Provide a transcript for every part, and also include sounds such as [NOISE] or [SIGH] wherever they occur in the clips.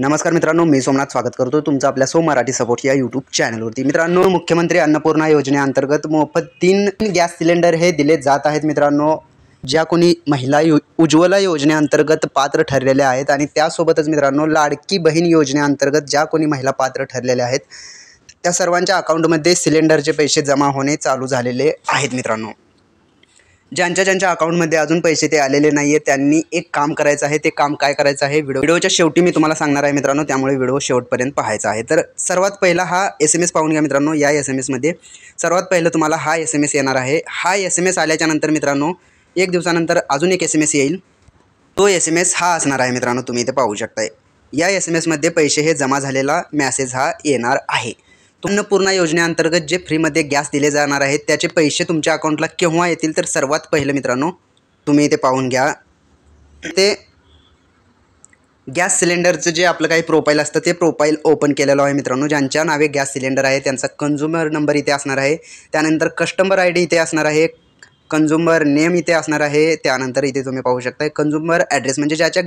नमस्कार मित्रांनो मी सोमनाथ स्वागत करतो तुमचं आपल्या सो मराठी सपोर्ट या यूट्यूब चॅनलवरती मित्रांनो मुख्यमंत्री अन्नपूर्णा योजनेअंतर्गत मोफत तीन गॅस सिलेंडर हे दिले जात आहेत मित्रांनो ज्या कोणी महिला यो उज्ज्वला योजनेअंतर्गत पात्र ठरलेल्या आहेत आणि त्यासोबतच मित्रांनो लाडकी बहीण योजनेअंतर्गत ज्या कोणी महिला पात्र ठरलेल्या आहेत त्या सर्वांच्या अकाउंटमध्ये सिलेंडरचे पैसे जमा होणे चालू झालेले आहेत मित्रांनो ज्यांच्या ज्यांच्या अकाउंटमध्ये अजून पैसे ते आलेले नाही आहेत त्यांनी एक काम करायचं आहे ते काम काय करायचं आहे व्हिडिओ व्हिडिओच्या शेवटी मी तुम्हाला सांगणार आहे मित्रांनो त्यामुळे व्हिडिओ शेवटपर्यंत पाहायचा आहे तर सर्वात पहिला हा एस एम एस पाहून घ्या मित्रांनो या एस एम एसमध्ये सर्वात पहिलं तुम्हाला हा एस एम एस येणार आहे हा एस एम एस आल्याच्यानंतर मित्रांनो एक दिवसानंतर अजून एक एस एम एस येईल तो एस एम एस हा असणार आहे मित्रांनो तुम्ही इथे पाहू शकताय या एस एम एसमध्ये पैसे हे जमा झालेला मॅसेज हा येणार आहे अन्नपूर्णा योजनेअंतर्गत जे फ्रीमध्ये गॅस दिले जाणार आहेत त्याचे पैसे तुमच्या अकाउंटला केव्हा येतील तर सर्वात पहिले मित्रांनो तुम्ही इथे पाहून घ्या ते गॅस सिलेंडरचं जे आपलं काही प्रोफाईल असतं ते प्रोफाईल ओपन केलेलं आहे मित्रांनो ज्यांच्या नावे गॅस सिलेंडर आहे त्यांचा कन्झ्युमर नंबर इथे असणार आहे त्यानंतर कस्टमर आय डी इथे असणार आहे कंझ्युमर नेम इथे असणार आहे त्यानंतर इथे तुम्ही पाहू शकता कंझ्युमर ॲड्रेस म्हणजे ज्याच्या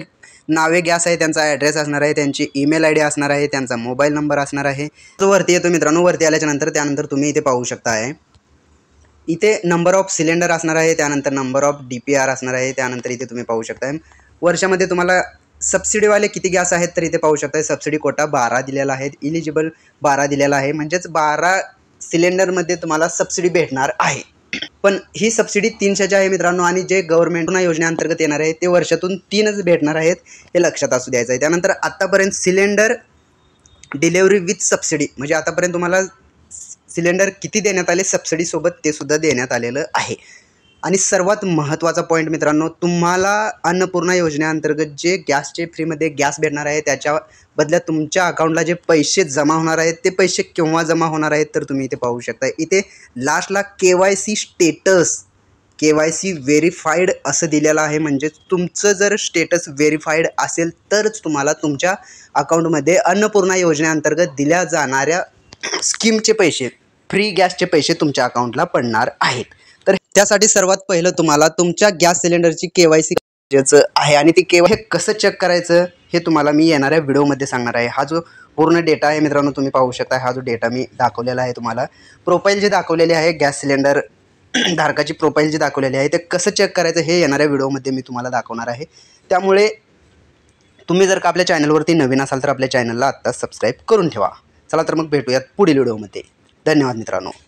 नावे गॅस आहे त्यांचा ॲड्रेस असणार आहे त्यांची ईमेल आय डी असणार आहे त्यांचा मोबाईल नंबर असणार आहे तो वरती येतो मित्रांनो वरती आल्याच्यानंतर त्यानंतर तुम्ही इथे पाहू शकता आहे इथे नंबर ऑफ सिलेंडर असणार आहे त्यानंतर number of D P R असणार आहे त्यानंतर इथे तुम्ही पाहू शकता वर्षामध्ये तुम्हाला सबसिडीवाले किती गॅस आहेत तर इथे पाहू शकता सबसिडी कोटा बारा दिलेला आहे इलिजिबल बारा दिलेला आहे म्हणजेच बारा सिलेंडरमध्ये तुम्हाला सबसिडी भेटणार आहे पण ही सबसिडी तीनशेची आहे मित्रांनो आणि जे गव्हर्नमेंट योजनेअंतर्गत येणार आहे ते वर्षातून तीनच भेटणार आहेत हे लक्षात असू द्यायचं आहे त्यानंतर आत्तापर्यंत सिलेंडर डिलेवरी विथ सबसिडी म्हणजे आतापर्यंत तुम्हाला सिलेंडर किती देण्यात आले सबसिडीसोबत ते सुद्धा देण्यात आलेलं आहे आणि सर्वात महत्त्वाचा पॉईंट मित्रांनो तुम्हाला अन्नपूर्णा योजनेअंतर्गत जे गॅसचे फ्रीमध्ये गॅस भेटणार आहे त्याच्या बदल्यात तुमच्या अकाउंटला जे पैसे जमा होणार आहेत ते पैसे केव्हा जमा होणार आहेत तर तुम्ही इथे पाहू शकता इथे लास्टला K Y C status K Y C verified असं दिलेलं आहे म्हणजे तुमचं जर स्टेटस व्हेरीफाईड असेल तरच तुम्हाला तुमच्या अकाउंटमध्ये अन्नपूर्णा योजनेअंतर्गत दिल्या जाणाऱ्या स्कीमचे पैसे फ्री गॅसचे पैसे तुमच्या अकाउंटला पडणार आहेत त्यासाठी सर्वात पहिलं तुम्हाला तुमच्या गॅस सिलेंडरची के वाय सी गरजेचं आहे आणि ती के कसं चेक करायचं हे तुम्हाला मी येणाऱ्या व्हिडिओमध्ये सांगणार आहे हा जो पूर्ण डेटा आहे मित्रांनो तुम्ही पाहू शकता हा जो डेटा मी दाखवलेला आहे तुम्हाला प्रोफाईल जे दाखवलेले आहे गॅस सिलेंडर [CLEARS THROAT] धारकाची प्रोफाईल जी दाखवलेली आहे ते कसं चेक करायचं हे येणाऱ्या व्हिडिओमध्ये मी तुम्हाला दाखवणार आहे त्यामुळे तुम्ही जर का आपल्या चॅनलवरती नवीन असाल तर आपल्या चॅनलला आत्ता सबस्क्राईब करून ठेवा चला तर मग भेटूयात पुढील व्हिडिओमध्ये धन्यवाद मित्रांनो